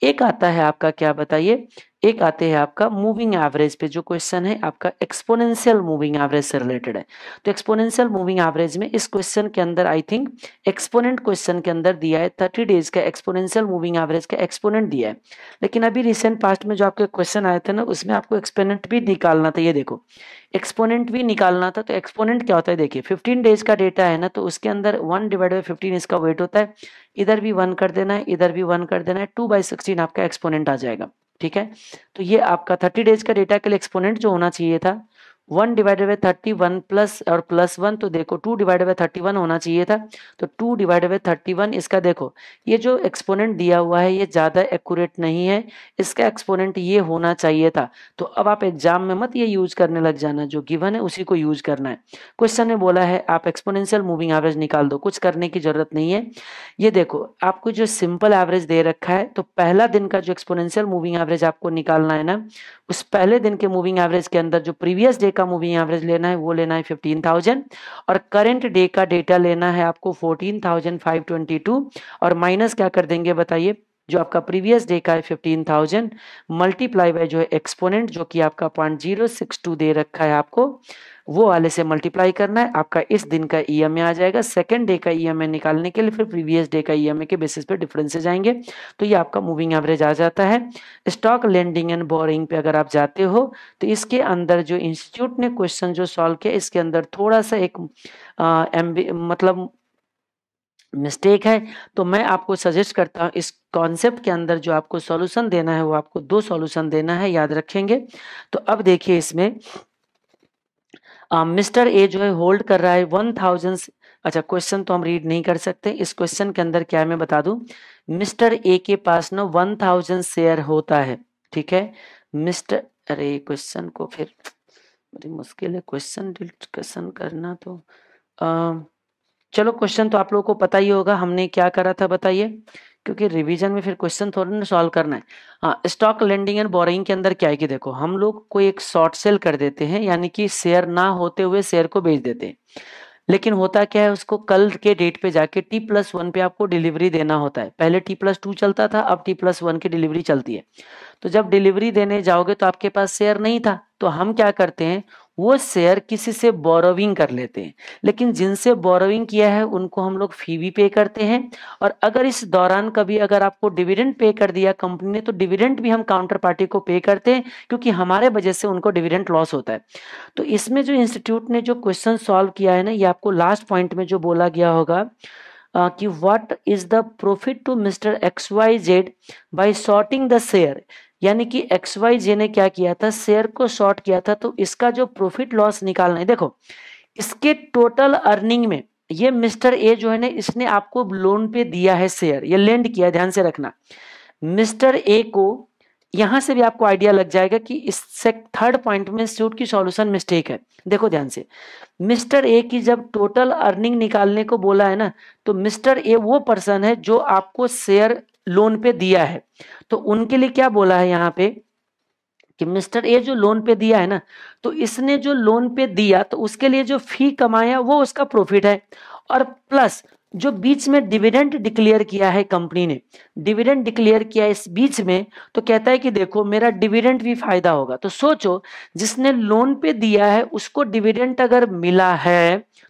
एक आता है आपका क्या बताइए एक आते हैं आपका मूविंग एवरेज पे जो क्वेश्चन है आपका एक्सपोनेंशियल मूविंग एवरेज से रिलेटेड है तो एक्सपोनेंशियल मूविंग एवरेज में इस क्वेश्चन के अंदर आई थिंक एक्सपोनेंट क्वेश्चन के अंदर दिया है थर्टी डेज का एक्सपोनेंशियल मूविंग एवरेज का एक्सपोनेंट दिया है लेकिन अभी रिसेंट पास्ट में जो आपके क्वेश्चन आए थे ना उसमें आपको एक्सपोनेंट भी निकालना था ये देखो एक्सपोनेंट भी निकालना था तो एक्सपोनेंट क्या होता है देखिए फिफ्टीन डेज का डेटा है ना तो उसके अंदर वन डिवाइड बाई फिफ्टीन इसका वेट होता है इधर भी वन कर देना है इधर भी वन कर देना है टू बाई सिक्सटीन आपका एक्सपोनेंट आ जाएगा ठीक है तो ये आपका थर्टी डेज का डेटा के लिए एक्सपोनेंट जो होना चाहिए था one divided by thirty one plus और प्लस वन तो देखो two divided by thirty one होना चाहिए था तो two divided by thirty one इसका देखो ये जो एक्सपोनेंट दिया हुआ है ये ज़्यादा एक्यूरेट नहीं है इसका एक्सपोनेंट ये होना चाहिए था तो अब आप एग्जाम में मत ये यूज करने लग जाना जो गिवन है उसी को यूज करना है क्वेश्चन ने बोला है आप एक्सपोनेंशियल मूविंग एवरेज निकाल दो कुछ करने की जरूरत नहीं है ये देखो आपको जो सिंपल एवरेज दे रखा है तो पहला दिन का जो एक्सपोनेंशियल मूविंग एवरेज आपको निकालना है ना उस पहले दिन के मूविंग एवरेज के अंदर जो प्रीवियस डे का मूविंग एवरेज लेना है वो लेना है फिफ्टीन थाउजेंड और करंट डे का डेटा लेना है आपको fourteen thousand five twenty two और माइनस क्या कर देंगे बताइए जो आपका प्रीवियस डे का है फिफ्टीन थाउजेंड मल्टीप्लाई बाय जो है एक्सपोनेंट जो कि आपका पॉइंट जीरो सिक्स टू दे रखा है आपको वो वाले से मल्टीप्लाई करना है आपका इस दिन का ई e एम आ जाएगा सेकेंड डे का ई e एम निकालने के लिए फिर प्रीवियस डे का ई e एम के बेसिस पे डिफरेंसेज आएंगे तो ये आपका मूविंग एवरेज आ जाता है स्टॉक लेंडिंग एंड बोरिंग पे अगर आप जाते हो तो इसके अंदर जो इंस्टीट्यूट ने क्वेश्चन जो सॉल्व किया इसके अंदर थोड़ा सा एक आ, मतलब मिस्टेक है तो मैं आपको सजेस्ट करता हूँ इस कॉन्सेप्ट के अंदर जो आपको सॉल्यूशन देना है वो आपको दो सॉल्यूशन देना है याद रखेंगे तो अब देखिए इसमें मिस्टर ए जो है होल्ड कर रहा है वन थाउजेंड अच्छा क्वेश्चन तो हम रीड नहीं कर सकते इस क्वेश्चन के अंदर क्या है मैं बता दू मिस्टर ए के पास ना वन थाउजेंड शेयर होता है ठीक है मिस्टर अरे क्वेश्चन को फिर बड़ी मुश्किल है क्वेश्चन डिस्कशन करना तो अः चलो क्वेश्चन तो आप लोगों को पता ही होगा हमने क्या करा था बताइए क्योंकि रिवीजन में फिर क्वेश्चन थोड़ा ना सॉल्व करना है हाँ स्टॉक लेंडिंग एंड बोरिंग के अंदर क्या है कि देखो हम लोग कोई एक शॉर्ट सेल कर देते हैं यानी कि शेयर ना होते हुए शेयर को बेच देते हैं लेकिन होता क्या है उसको कल के डेट पे जाके टी प्लस वन पे आपको डिलीवरी देना होता है पहले टी प्लस टू चलता था अब टी प्लस वन की डिलीवरी चलती है तो जब डिलीवरी देने जाओगे तो आपके पास शेयर नहीं था तो हम क्या करते हैं वो शेयर किसी से बोरोविंग कर लेते हैं लेकिन जिनसे बोरोविंग किया है उनको हम लोग फी भी पे करते हैं और अगर इस दौरान कभी अगर आपको डिविडेंड पे कर दिया कंपनी ने तो डिविडेंड भी हम काउंटर पार्टी को पे करते हैं क्योंकि हमारे वजह से उनको डिविडेंड लॉस होता है तो इसमें जो इंस्टीट्यूट ने जो क्वेश्चन सॉल्व किया है ना ये आपको लास्ट पॉइंट में जो बोला गया होगा Uh, कि the profit to mister x y z by shorting the share यानी कि एक्स वाई जे ने क्या किया था शेयर को शॉर्ट किया था तो इसका जो प्रॉफिट लॉस निकालना है देखो इसके टोटल अर्निंग में ये मिस्टर ए जो है ना इसने आपको लोन पे दिया है शेयर ये लेंड किया ध्यान से रखना मिस्टर ए को यहां से भी आपको आइडिया लग जाएगा कि इससे थर्ड पॉइंट में सूट की सॉल्यूशन मिस्टेक है देखो ध्यान से मिस्टर ए की जब टोटल अर्निंग निकालने को बोला है ना तो मिस्टर ए वो पर्सन है जो आपको शेयर लोन पे दिया है तो उनके लिए क्या बोला है यहाँ पे कि मिस्टर ए जो लोन पे दिया है ना तो इसने जो लोन पे दिया तो उसके लिए जो फी कमाया वो उसका प्रॉफिट है और प्लस जो बीच में डिविडेंट डिक्लेयर किया है कंपनी ने डिविडेंट डिक्लेयर किया इस बीच में तो कहता है कि देखो मेरा डिविडेंट भी फायदा होगा तो सोचो जिसने लोन पे दिया है उसको डिविडेंट अगर मिला है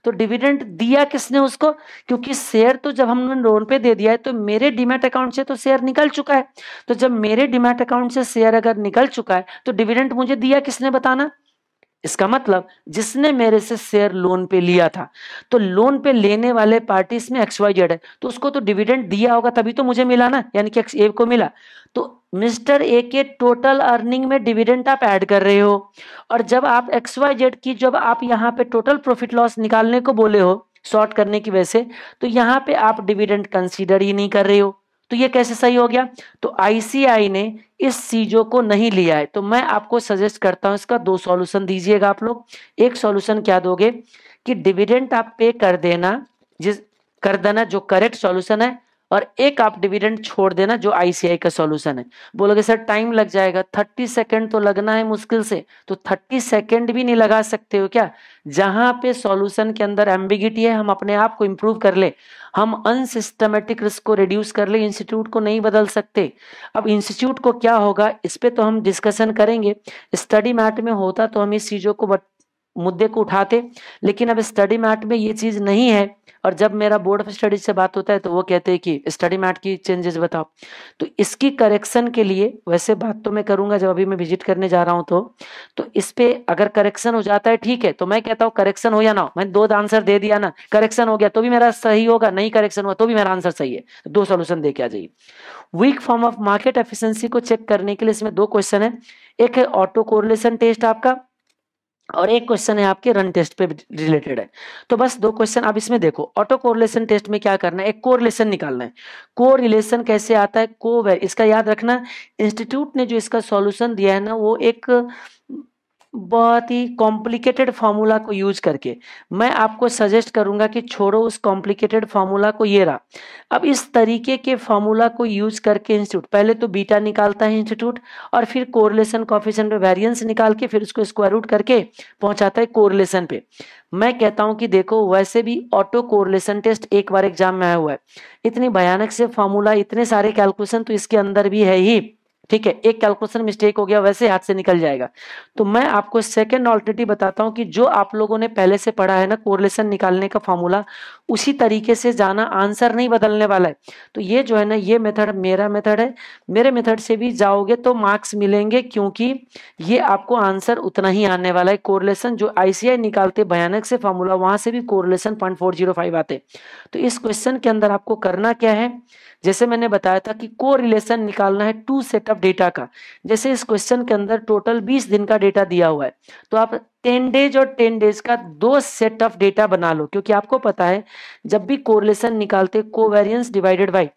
तो डिविडेंट दिया किसने उसको क्योंकि शेयर तो जब हमने लोन पे दे दिया है तो मेरे डिमेट अकाउंट से तो शेयर निकल चुका है तो जब मेरे डिमेट अकाउंट से शेयर अगर निकल चुका है तो डिविडेंट मुझे दिया किसने बताना इसका मतलब जिसने मेरे से शेयर लोन पे लिया था तो लोन पे लेने वाले पार्टी इसमें जेड है तो उसको तो डिविडेंड दिया होगा तभी तो मुझे मिला ना यानी कि ए को मिला तो मिस्टर ए के टोटल अर्निंग में डिविडेंट आप ऐड कर रहे हो और जब आप जेड की जब आप यहाँ पे टोटल प्रॉफिट लॉस निकालने को बोले हो शॉर्ट करने की वजह से तो यहाँ पे आप डिविडेंट कंसिडर ही नहीं कर रहे हो तो ये कैसे सही हो गया तो आईसीआई ने इस चीजों को नहीं लिया है तो मैं आपको सजेस्ट करता हूं इसका दो सॉल्यूशन दीजिएगा आप लोग एक सॉल्यूशन क्या दोगे कि डिविडेंट आप पे कर देना जिस कर देना जो करेक्ट सॉल्यूशन है और एक आप डिविडेंड छोड़ देना जो आईसीआई का सॉल्यूशन है बोलोगे सर टाइम लग जाएगा थर्टी सेकेंड तो लगना है मुश्किल से तो थर्टी सेकेंड भी नहीं लगा सकते हो क्या जहां पे सॉल्यूशन के अंदर एम्बिगिटी है हम अपने आप को इम्प्रूव कर ले हम अनसिस्टमेटिक रिस्क को रिड्यूस कर ले इंस्टीट्यूट को नहीं बदल सकते अब इंस्टीट्यूट को क्या होगा इस पर तो हम डिस्कशन करेंगे स्टडी मैट में होता तो हम इस चीज़ों को मुद्दे को उठाते लेकिन अब स्टडी मैट में ये चीज नहीं है और जब मेरा बोर्ड ऑफ स्टडीज से बात होता है तो वो कहते हैं कि स्टडी मैट की चेंजेस बताओ तो इसकी करेक्शन के लिए वैसे बात तो मैं करूंगा जब अभी मैं विजिट करने जा रहा हूं तो तो इस पे अगर करेक्शन हो जाता है ठीक है तो मैं कहता हूँ करेक्शन हो या ना हो मैंने दो आंसर दे दिया ना करेक्शन हो गया तो भी मेरा सही होगा नहीं करेक्शन हुआ तो भी मेरा आंसर सही है तो दो सोल्यूशन दे के आ जाइए weak form of market efficiency को चेक करने के लिए इसमें दो क्वेश्चन है एक है ऑटो कोरिलेशन टेस्ट आपका और एक क्वेश्चन है आपके रन टेस्ट पे रिलेटेड है तो बस दो क्वेश्चन आप इसमें देखो ऑटो कोरिलेशन टेस्ट में क्या करना है एक कोरिलेशन निकालना है कोरिलेशन कैसे आता है को इसका याद रखना इंस्टीट्यूट ने जो इसका सॉल्यूशन दिया है ना वो एक बहुत ही कॉम्प्लिकेटेड फार्मूला को यूज करके मैं आपको सजेस्ट करूंगा कि छोड़ो उस कॉम्प्लिकेटेड फार्मूला को ये रहा अब इस तरीके के फॉर्मूला को यूज करके इंस्टीट्यूट पहले तो बीटा निकालता है इंस्टीट्यूट और फिर कोरलेशन कॉफिशन पे वेरियंस निकाल के फिर उसको स्क्वायर रूट करके पहुंचाता है कोरलेशन पे मैं कहता हूं कि देखो वैसे भी ऑटो कोरलेशन टेस्ट एक बार एग्जाम में आया हुआ है इतनी भयानक से फॉर्मूला इतने सारे कैलकुलेशन तो इसके अंदर भी है ही ठीक है एक कैलकुलेशन मिस्टेक हो गया वैसे हाथ से निकल जाएगा तो मैं आपको सेकेंड ऑल्टरनेटिव बताता हूँ कि जो आप लोगों ने पहले से पढ़ा है ना कोरिलेशन निकालने का फॉर्मूला उसी तरीके से जाना आंसर नहीं बदलने वाला है तो ये जो है ना ये मेथड मेरा मेथड है मेरे मेथड से भी जाओगे तो मार्क्स मिलेंगे क्योंकि ये आपको आंसर उतना ही आने वाला है कोरलेशन जो आईसीआई निकालते भयानक से फॉर्मूला वहां से भी correlation point four zero five आते तो इस क्वेश्चन के अंदर आपको करना क्या है जैसे मैंने बताया था कि को रिलेशन निकालना है टू सेट ऑफ डेटा का जैसे इस क्वेश्चन के अंदर टोटल 20 दिन का डेटा दिया हुआ है तो आप 10 डेज और 10 डेज का दो सेट ऑफ डेटा बना लो क्योंकि आपको पता है जब भी कोरिलेशन निकालते covariance divided by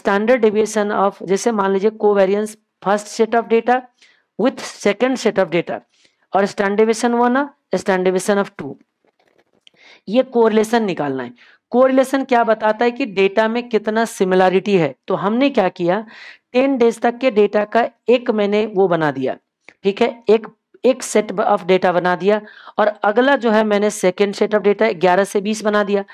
standard deviation of जैसे मान लीजिए covariance first set of data with second set of data और stand one stand deviation of two ये कोरिलेशन निकालना है कोरिलेशन क्या बताता है कि डेटा में कितना सिमिलरिटी है तो हमने क्या किया टेन डेज तक के डेटा का एक मैंने वो बना दिया ठीक है एक एक सेट ऑफ डेटा बना दिया और अगला जो है मैंने सेकेंड सेट ऑफ डेटा 11 से 20 बना दिया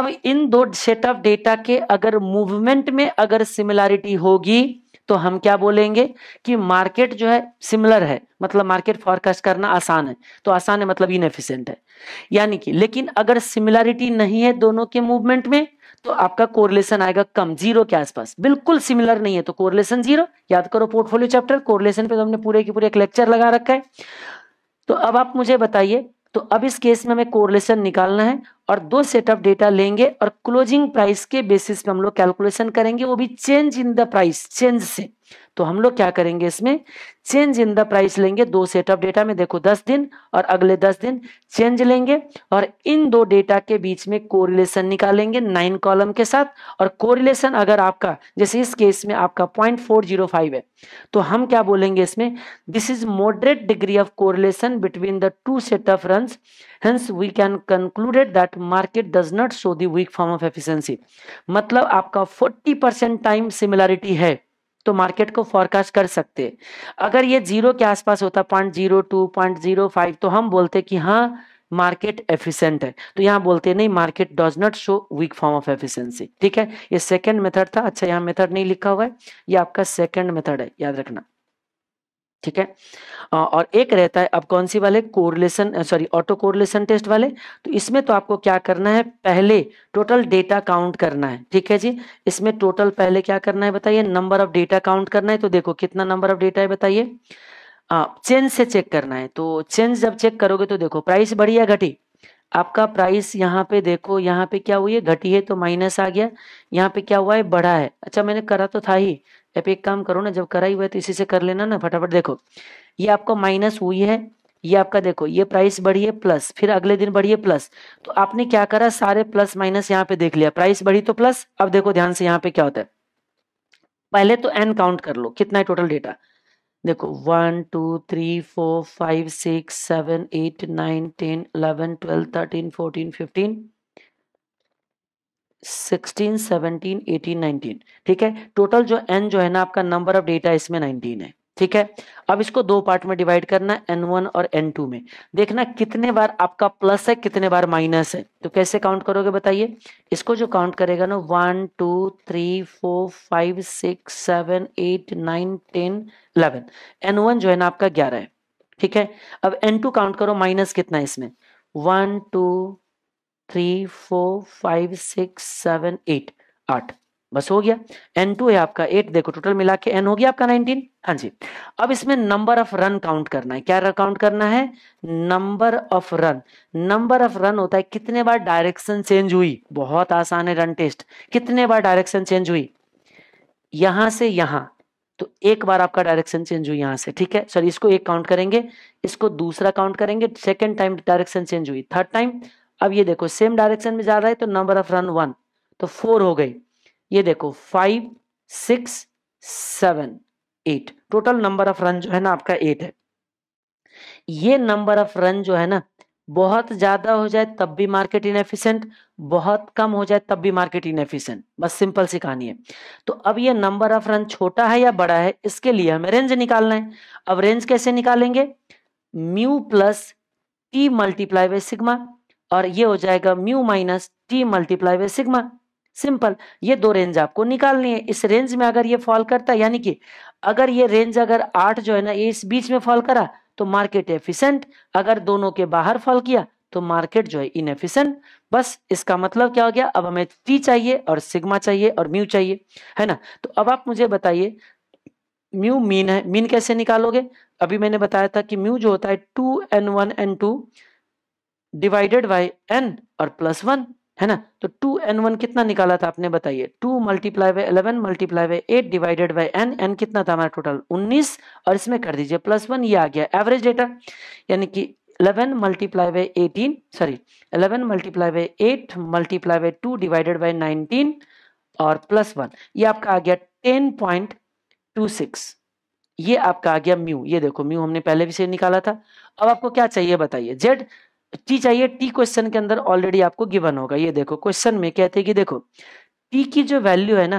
अब इन दो सेट ऑफ डेटा के अगर मूवमेंट में अगर सिमिलरिटी होगी तो हम क्या बोलेंगे कि मार्केट जो है सिमिलर है मतलब मार्केट फॉरकास्ट करना आसान है तो आसान है मतलब इनएफिशिएंट है यानी कि लेकिन अगर सिमिलरिटी नहीं है दोनों के मूवमेंट में तो आपका कोरिलेशन आएगा कम जीरो के आसपास बिल्कुल सिमिलर नहीं है तो कोरिलेशन जीरो याद करो पोर्टफोलियो चैप्टर कोरिलेशन पे तो हमने पूरे के पूरे एक लेक्चर लगा रखा है तो अब आप मुझे बताइए तो अब इस केस में हमें कोरलेशन निकालना है और दो सेट ऑफ डेटा लेंगे और क्लोजिंग प्राइस के बेसिस पे हम लोग कैलकुलेशन करेंगे वो भी change in the price change से तो हम लोग क्या करेंगे इसमें चेंज इन द प्राइस लेंगे दो सेट ऑफ डेटा में देखो दस दिन और अगले दस दिन चेंज लेंगे और इन दो डेटा के बीच में कोरिलेशन निकालेंगे नाइन कॉलम के साथ और कोरिलेशन अगर आपका जैसे इस केस में आपका पॉइंट फोर जीरो फाइव है तो हम क्या बोलेंगे इसमें this is moderate degree of correlation between the two set of run hence we can concluded that market does not show weak form of efficiency मतलब आपका फोर्टी परसेंट टाइम सिमिलरिटी है तो मार्केट को फॉरकास्ट कर सकते अगर ये जीरो के आसपास होता point zero two point zero five तो हम बोलते कि हाँ मार्केट एफिशिएंट है तो यहाँ बोलते नहीं market does not show weak form of efficiency ठीक है ये सेकंड मेथड था अच्छा यहाँ मेथड नहीं लिखा हुआ है ये आपका सेकंड मेथड है याद रखना ठीक है और एक रहता है अब कौन सी वाले correlation sorry auto correlation test वाले तो इसमें तो आपको क्या करना है पहले टोटल डेटा काउंट करना है ठीक है जी इसमें टोटल पहले क्या करना है बताइए नंबर ऑफ डेटा काउंट करना है तो देखो कितना नंबर ऑफ डेटा है बताइए चेंज से चेक करना है तो चेंज जब चेक करोगे तो देखो प्राइस बढ़ी या घटी आपका प्राइस यहाँ पे देखो यहाँ पे क्या हुई है घटी है तो माइनस आ गया यहाँ पे क्या हुआ है बढ़ा है अच्छा मैंने करा तो था ही आप एक काम करो ना जब कराई हुआ है तो इसी से कर लेना ना फटाफट देखो ये आपको माइनस हुई है ये आपका देखो ये प्राइस बढ़ी है प्लस फिर अगले दिन बढ़ी है प्लस तो आपने क्या करा सारे प्लस माइनस यहाँ पे देख लिया प्राइस बढ़ी तो प्लस अब देखो ध्यान से यहाँ पे क्या होता है पहले तो एन काउंट कर लो कितना है टोटल डेटा देखो one two three four five six seven eight nine ten eleven twelve thirteen fourteen fifteen sixteen seventeen eighteen nineteen ठीक है टोटल जो एन जो है ना आपका नंबर ऑफ डेटा इसमें नाइनटीन है ठीक है अब इसको दो पार्ट में डिवाइड करना एन वन और एन टू में देखना कितने बार आपका प्लस है कितने बार माइनस है तो कैसे काउंट करोगे बताइए इसको जो काउंट करेगा ना one two three four five six seven eight nine ten eleven N one जो है ना आपका ग्यारह है ठीक है अब एन टू काउंट करो माइनस कितना है इसमें one two three four five six seven eight आठ बस हो गया एन टू है आपका एट देखो टोटल मिला के एन हो गया आपका नाइनटीन हाँ जी अब इसमें नंबर ऑफ रन काउंट करना है क्या काउंट करना है number of run number of run होता है कितने बार डायरेक्शन चेंज हुई बहुत आसान है रन टेस्ट कितने बार डायरेक्शन चेंज हुई यहां से यहां तो एक बार आपका डायरेक्शन चेंज हुई यहां से ठीक है सॉरी इसको एक काउंट करेंगे इसको दूसरा काउंट करेंगे सेकेंड टाइम डायरेक्शन चेंज हुई थर्ड टाइम अब ये देखो सेम डायरेक्शन में जा रहा है तो नंबर ऑफ रन वन तो फोर हो गई ये देखो five six seven eight total number of run जो है ना आपका एट है ये नंबर ऑफ रन जो है ना बहुत ज्यादा हो जाए तब भी मार्केट इनएफिशिएंट बहुत कम हो जाए तब भी मार्केट इनएफिशिएंट बस सिंपल सी कहानी है तो अब ये नंबर ऑफ रन छोटा है या बड़ा है इसके लिए हमें रेंज निकालना है अब रेंज कैसे निकालेंगे mu plus T multiply by sigma और ये हो जाएगा mu minus T multiply by sigma simple ये दो रेंज आपको निकालनी है इस रेंज में अगर ये फॉल करता है यानी कि अगर ये रेंज अगर आठ जो है ना ये इस बीच में फॉल करा तो मार्केट एफिशिएंट अगर दोनों के बाहर फॉल किया तो मार्केट जो है इनएफिशिएंट बस इसका मतलब क्या हो गया अब हमें टी चाहिए और सिग्मा चाहिए और म्यू चाहिए है ना तो अब आप मुझे बताइए म्यू मीन है मीन कैसे निकालोगे अभी मैंने बताया था कि म्यू जो होता है two N one N two divided by N और प्लस वन है ना तो टू एन वन कितना निकाला था आपने बताइए two multiply by eleven multiply by eight divided by N N कितना था हमारा टोटल उन्नीस और इसमें कर दीजिए प्लस वन ये आ गया एवरेज डेटा यानी कि eleven multiply by eighteen sorry eleven multiply by eight multiply by two divided by nineteen और प्लस वन ये आपका आ गया टेन पॉइंट टू सिक्स ये आपका आ गया म्यू ये देखो म्यू हमने पहले भी से निकाला था अब आपको क्या चाहिए बताइए जेड टी चाहिए टी क्वेश्चन के अंदर ऑलरेडी आपको गिवन होगा ये देखो क्वेश्चन में कहते हैं कि देखो टी की जो वैल्यू है ना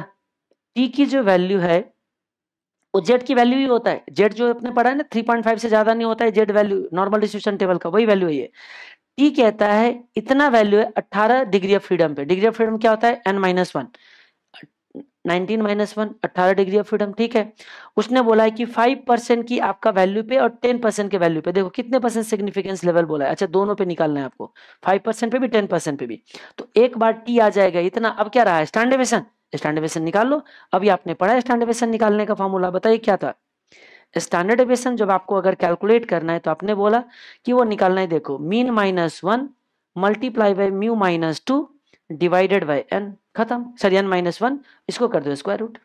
टी की जो वैल्यू है वो जेड की वैल्यू ही होता है जेड जो अपने पढ़ा है ना 3.5 से ज्यादा नहीं होता है Z value normal distribution table का वही वैल्यू है ये टी कहता है इतना वैल्यू है अट्ठारह डिग्री ऑफ फ्रीडम पे डिग्री ऑफ फ्रीडम क्या होता है N minus one nineteen minus one अट्ठारह डिग्री ऑफ फ्रीडम ठीक है उसने बोला है कि फाइव परसेंट की आपका वैल्यू पे और टेन परसेंट के वैल्यू पे देखो कितने परसेंट सिग्निफिकेंस लेवल बोला है अच्छा दोनों पे निकालना है आपको फाइव परसेंट पे भी टेन परसेंट पे भी तो एक बार टी आ जाएगा इतना अब क्या रहा है स्टैंडर्डेशन स्टैंडर्डेशन निकाल लो अभी आपने पढ़ा स्टैंडर्डेशन निकालने का फॉर्मूला बताइए क्या था स्टैंडर्ड एविएशन जब आपको अगर कैलकुलेट करना है तो आपने बोला कि वो निकालना है देखो mean minus one multiply by mu minus two divided by N खत्म सर एन माइनस वन इसको कर दो स्क्वायर रूट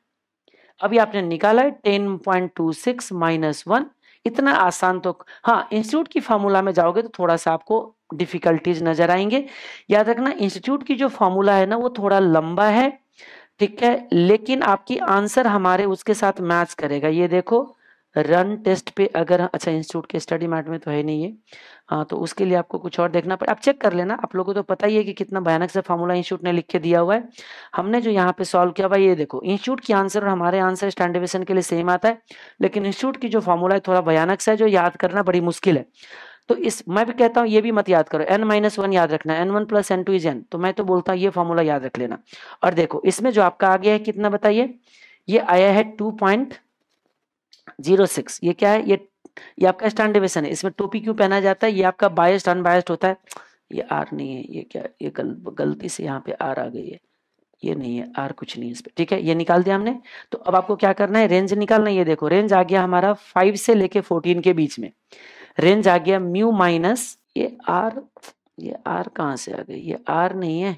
अभी आपने निकाला है ten point two six minus one इतना आसान तो हाँ इंस्टीट्यूट की फॉर्मूला में जाओगे तो थोड़ा सा आपको डिफिकल्टीज नजर आएंगे याद रखना इंस्टीट्यूट की जो फॉर्मूला है ना वो थोड़ा लंबा है ठीक है लेकिन आपकी आंसर हमारे उसके साथ मैच करेगा ये देखो रन टेस्ट पे अगर अच्छा इंस्टीट्यूट के स्टडी मार्ट में तो है नहीं है हाँ तो उसके लिए आपको कुछ और देखना पड़े आप चेक कर लेना आप लोगों को तो पता ही है कि कितना भयानक से फॉर्मूला इंस्टीट्यूट ने लिख के दिया हुआ है हमने जो यहाँ पे सॉल्व किया हुआ ये देखो इंस्टीट्यूट की आंसर और हमारे आंसर स्टैंड के लिए सेम आता है लेकिन इंस्टीट्यूट की जो फॉर्मूला है थोड़ा भयानक सा है जो याद करना बड़ी मुश्किल है तो इस मैं भी कहता हूँ ये भी मत याद करो एन माइनस वन याद रखना N one plus N two is N तो मैं तो बोलता हूँ ये फॉर्मूला याद रख लेना और देखो इसमें जो आपका आ गया है कितना बताइए ये आया है टू पॉइंट जीरो सिक्स ये क्या है ये ये आपका स्टैंड डिविशन है इसमें टोपी क्यों पहना जाता है ये आपका बायस्ड अनबायस्ड होता है ये आर नहीं है ये क्या ये गल, गलती से यहाँ पे आर आ गई है ये नहीं है आर कुछ नहीं इस पर ठीक है ये निकाल दिया हमने तो अब आपको क्या करना है रेंज निकालना ये देखो रेंज आ गया हमारा फाइव से लेके फोर्टीन के बीच में रेंज आ गया म्यू माइनस ये आर ये आर कहाँ से आ गई ये आर नहीं है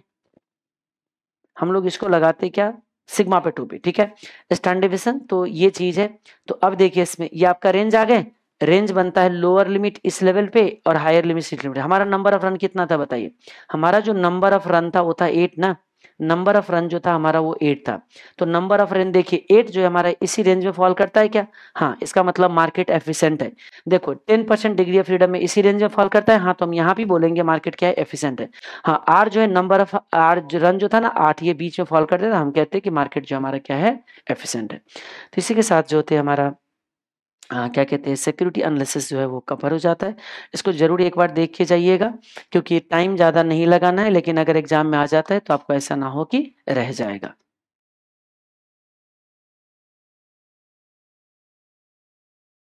हम लोग इसको लगाते क्या सिग्मा पे टू बी ठीक है स्टैंड डिविजन तो ये चीज है तो अब देखिए इसमें ये आपका रेंज आ गए रेंज बनता है लोअर लिमिट इस लेवल पे और हायर लिमिट इस लिमिट हमारा नंबर ऑफ रन कितना था बताइए हमारा जो नंबर ऑफ रन था वो था एट ना नंबर ऑफ रन जो था हमारा वो एट था तो नंबर ऑफ रन देखिए एट जो है हमारा इसी रेंज में फॉल करता है क्या हाँ इसका मतलब मार्केट एफिशिएंट है देखो ten percent degree of freedom में इसी रेंज में फॉल करता है हाँ तो हम यहाँ भी बोलेंगे मार्केट क्या है एफिशिएंट है हाँ आर जो है नंबर ऑफ आर रन जो था ना आठ ये बीच में फॉल करते हम कहते हैं कि मार्केट जो हमारा क्या है एफिशिएंट है तो इसी के साथ जो होते हमारा आ, हाँ, क्या कहते हैं सिक्योरिटी एनालिसिस जो है वो कवर हो जाता है। इसको ज़रूर एक बार देख के जाइएगा क्योंकि टाइम ज़्यादा नहीं लगाना है लेकिन अगर एग्ज़ाम में आ जाता है तो आपको ऐसा ना हो कि रह जाएगा।